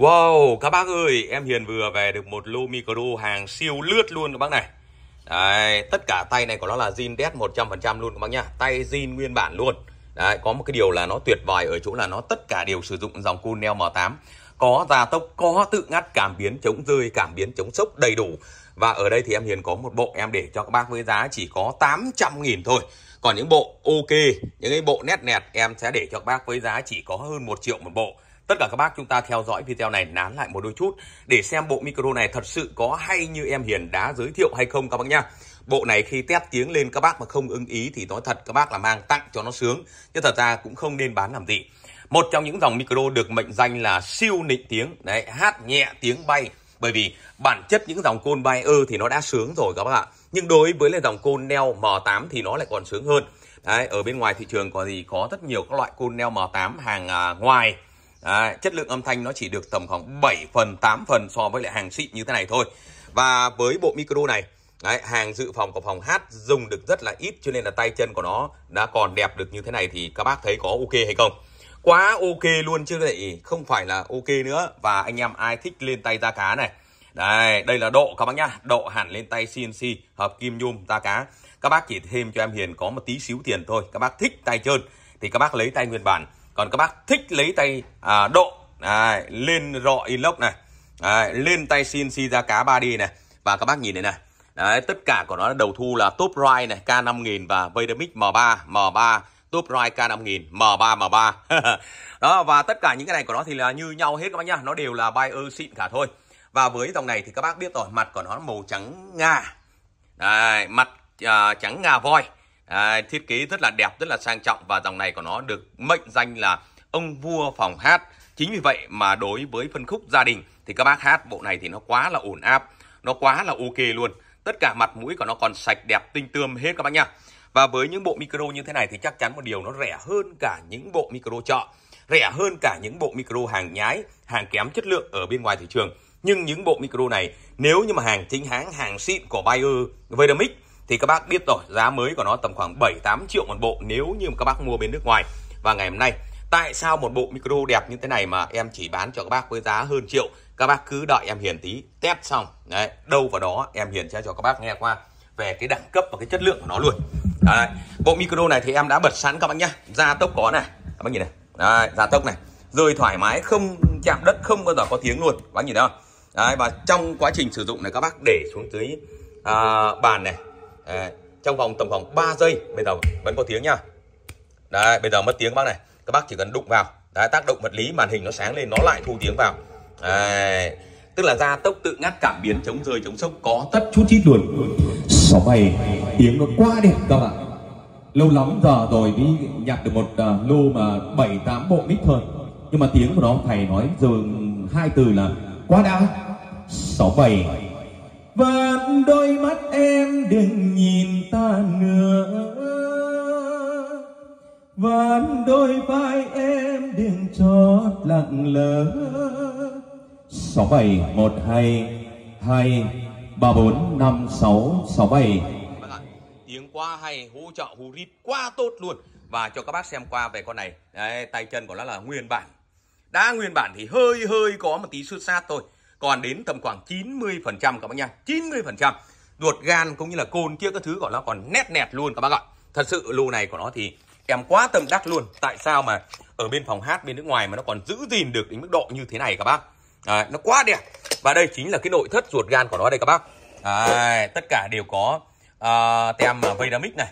Wow, các bác ơi, em Hiền vừa về được một lô micro hàng siêu lướt luôn các bác này. Đấy, tất cả tay này của nó là zin đét 100% luôn các bác nhá. Tay zin nguyên bản luôn. Đấy, có một cái điều là nó tuyệt vời ở chỗ là nó tất cả đều sử dụng dòng cun neo M8. Có gia tốc, có tự ngắt cảm biến chống rơi, cảm biến chống sốc đầy đủ. Và ở đây thì em Hiền có một bộ em để cho các bác với giá chỉ có 800 nghìn thôi. Còn những bộ ok, những cái bộ nét nẹt em sẽ để cho các bác với giá chỉ có hơn 1 triệu một bộ. Tất cả các bác chúng ta theo dõi video này nán lại một đôi chút để xem bộ micro này thật sự có hay như em Hiền đã giới thiệu hay không các bác nhá. Bộ này khi test tiếng lên các bác mà không ưng ý thì nói thật các bác là mang tặng cho nó sướng, chứ thật ra cũng không nên bán làm gì. Một trong những dòng micro được mệnh danh là siêu nịnh tiếng, đấy, hát nhẹ tiếng bay bởi vì bản chất những dòng côn bay ơ thì nó đã sướng rồi các bác ạ. Nhưng đối với là dòng côn neo M8 thì nó lại còn sướng hơn. Đấy, ở bên ngoài thị trường có gì có rất nhiều các loại côn neo M8 hàng à, ngoài Đấy, chất lượng âm thanh nó chỉ được tầm khoảng 7 phần 8 phần so với lại hàng xịn như thế này thôi và với bộ micro này Đấy, hàng dự phòng của phòng hát dùng được rất là ít cho nên là tay chân của nó đã còn đẹp được như thế này thì các bác thấy có ok hay không? Quá ok luôn chứ lại không phải là ok nữa và anh em ai thích lên tay da cá này. Đây, đây là độ các bác nhá, độ hẳn lên tay CNC hợp kim nhôm da cá. Các bác chỉ thêm cho em Hiền có một tí xíu tiền thôi, các bác thích tay trơn thì các bác lấy tay nguyên bản còn các bác thích lấy tay à, độ này lên rọ inox này đấy, lên tay CNC ra cá 3 đi này và các bác nhìn này này đấy, tất cả của nó đầu thu là top right này K5000 và Vedamic M3 M3 top right K5000 M3 M3 đó và tất cả những cái này của nó thì là như nhau hết các bác nhá nó đều là buyer xịn cả thôi và với dòng này thì các bác biết rồi mặt của nó màu trắng ngà Đấy, mặt à, trắng ngà voi à, thiết kế rất là đẹp rất là sang trọng và dòng này của nó được mệnh danh là ông vua phòng hát chính vì vậy mà đối với phân khúc gia đình thì các bác hát bộ này thì nó quá là ổn áp nó quá là ok luôn tất cả mặt mũi của nó còn sạch đẹp tinh tươm hết các bác nhá và với những bộ micro như thế này thì chắc chắn một điều nó rẻ hơn cả những bộ micro chợ rẻ hơn cả những bộ micro hàng nhái hàng kém chất lượng ở bên ngoài thị trường nhưng những bộ micro này nếu như mà hàng chính hãng hàng xịn của Bayer Vedamic thì các bác biết rồi giá mới của nó tầm khoảng 7-8 triệu một bộ nếu như mà các bác mua bên nước ngoài và ngày hôm nay tại sao một bộ micro đẹp như thế này mà em chỉ bán cho các bác với giá hơn triệu các bác cứ đợi em hiền tí test xong đấy đâu vào đó em hiền sẽ cho các bác nghe qua về cái đẳng cấp và cái chất lượng của nó luôn đấy. bộ micro này thì em đã bật sẵn các bác nhá gia tốc có này các bác nhìn này đấy, gia tốc này rơi thoải mái không chạm đất không bao giờ có tiếng luôn các bác nhìn đâu đấy và trong quá trình sử dụng này các bác để xuống dưới à, bàn này Đấy. Trong vòng tổng khoảng 3 giây Bây giờ vẫn có tiếng nha Đấy, bây giờ mất tiếng các bác này Các bác chỉ cần đụng vào Đấy, tác động vật lý màn hình nó sáng lên nó lại thu tiếng vào Đấy. Tức là da tốc tự ngắt cảm biến chống rơi chống sốc có tất chút chít luôn Sáu mày tiếng nó quá đẹp các bạn Lâu lắm giờ rồi đi nhặt được một à, lô mà 7-8 bộ mic thôi Nhưng mà tiếng của nó thầy nói dường hai từ là quá đã 67 Vâng mắt đôi mắt em đừng nhìn ta nữa ván đôi vai em đừng chót lặng lỡ sáu bảy một hai hai ba bốn năm sáu sáu bảy vâng tiếng qua hay hỗ trợ hù rít quá tốt luôn và cho các bác xem qua về con này Đấy, tay chân của nó là nguyên bản đã nguyên bản thì hơi hơi có một tí xuất sát thôi còn đến tầm khoảng 90% các bác nha 90% ruột gan cũng như là côn kia các thứ của nó còn nét nẹt luôn các bác ạ thật sự lô này của nó thì em quá tâm đắc luôn tại sao mà ở bên phòng hát bên nước ngoài mà nó còn giữ gìn được đến mức độ như thế này các bác à, nó quá đẹp và đây chính là cái nội thất ruột gan của nó đây các bác à, tất cả đều có uh, tem ờ, Vedamic này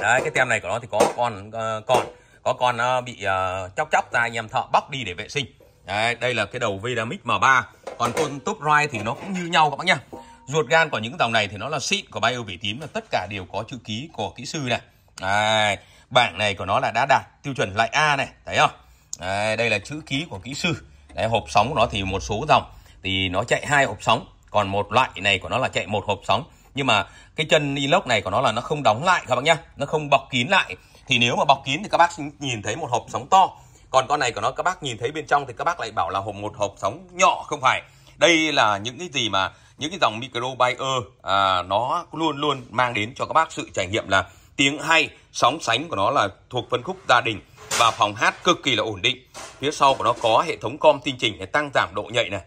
Đấy, cái tem này của nó thì có con uh, ờ, còn có con uh, bị uh, chóc chóc ra anh em thợ bóc đi để vệ sinh Đấy, đây là cái đầu Vedamic M3 còn con top right thì nó cũng như nhau các bác nhá ruột gan của những dòng này thì nó là xịn của bio vỉ tím là tất cả đều có chữ ký của kỹ sư này à, bảng này của nó là đã đạt tiêu chuẩn loại A này thấy không à, đây là chữ ký của kỹ sư đấy hộp sóng của nó thì một số dòng thì nó chạy hai hộp sóng còn một loại này của nó là chạy một hộp sóng nhưng mà cái chân inox này của nó là nó không đóng lại các bác nhá nó không bọc kín lại thì nếu mà bọc kín thì các bác nhìn thấy một hộp sóng to còn con này của nó các bác nhìn thấy bên trong thì các bác lại bảo là hộp một hộp sóng nhỏ không phải đây là những cái gì mà những cái dòng microbier à, nó luôn luôn mang đến cho các bác sự trải nghiệm là tiếng hay sóng sánh của nó là thuộc phân khúc gia đình và phòng hát cực kỳ là ổn định phía sau của nó có hệ thống com tinh chỉnh để tăng giảm độ nhạy này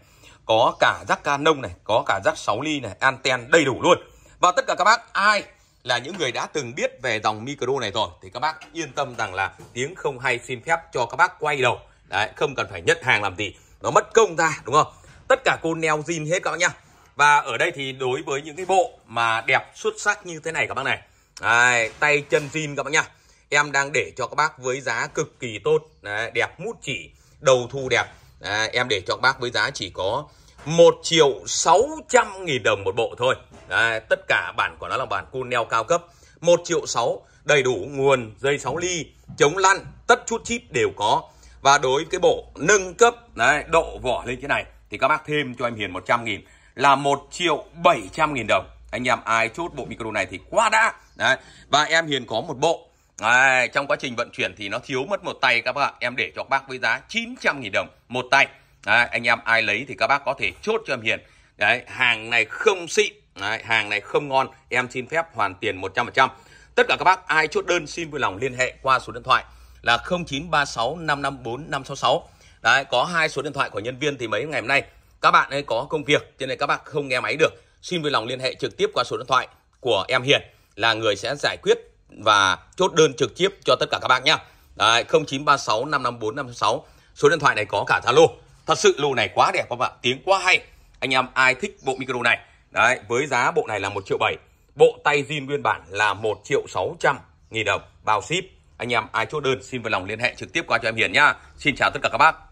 có cả ca nông này có cả rắc 6 ly này anten đầy đủ luôn và tất cả các bác ai là những người đã từng biết về dòng micro này rồi thì các bác yên tâm rằng là tiếng không hay xin phép cho các bác quay đầu đấy không cần phải nhận hàng làm gì nó mất công ra đúng không tất cả cô neo zin hết các bác nhá và ở đây thì đối với những cái bộ mà đẹp xuất sắc như thế này các bác này đấy, tay chân zin các bác nhá em đang để cho các bác với giá cực kỳ tốt đấy, đẹp mút chỉ đầu thu đẹp đấy, em để cho các bác với giá chỉ có 1 triệu 600 nghìn đồng một bộ thôi. Đấy, tất cả bản của nó là bản cun neo cao cấp. 1 triệu 6 đầy đủ nguồn dây 6 ly, chống lăn, tất chút chip đều có. Và đối với cái bộ nâng cấp đấy, độ vỏ lên thế này thì các bác thêm cho em Hiền 100 nghìn là 1 triệu 700 nghìn đồng. Anh em ai chốt bộ micro này thì quá đã. Đấy. Và em Hiền có một bộ À, trong quá trình vận chuyển thì nó thiếu mất một tay các bạn Em để cho các bác với giá 900 nghìn đồng một tay Đấy, anh em ai lấy thì các bác có thể chốt cho em Hiền. Đấy, hàng này không xịn, Đấy, hàng này không ngon, em xin phép hoàn tiền 100%. Tất cả các bác ai chốt đơn xin vui lòng liên hệ qua số điện thoại là 0936 554 566. Đấy, có hai số điện thoại của nhân viên thì mấy ngày hôm nay các bạn ấy có công việc cho nên các bạn không nghe máy được. Xin vui lòng liên hệ trực tiếp qua số điện thoại của em Hiền là người sẽ giải quyết và chốt đơn trực tiếp cho tất cả các bạn nhé. Đấy, 0936 554 566. Số điện thoại này có cả Zalo thật sự lô này quá đẹp không ạ tiếng quá hay anh em ai thích bộ micro này đấy với giá bộ này là một triệu bảy bộ tay zin nguyên bản là một triệu sáu trăm nghìn đồng bao ship anh em ai chốt đơn xin vui lòng liên hệ trực tiếp qua cho em Hiền nhá xin chào tất cả các bác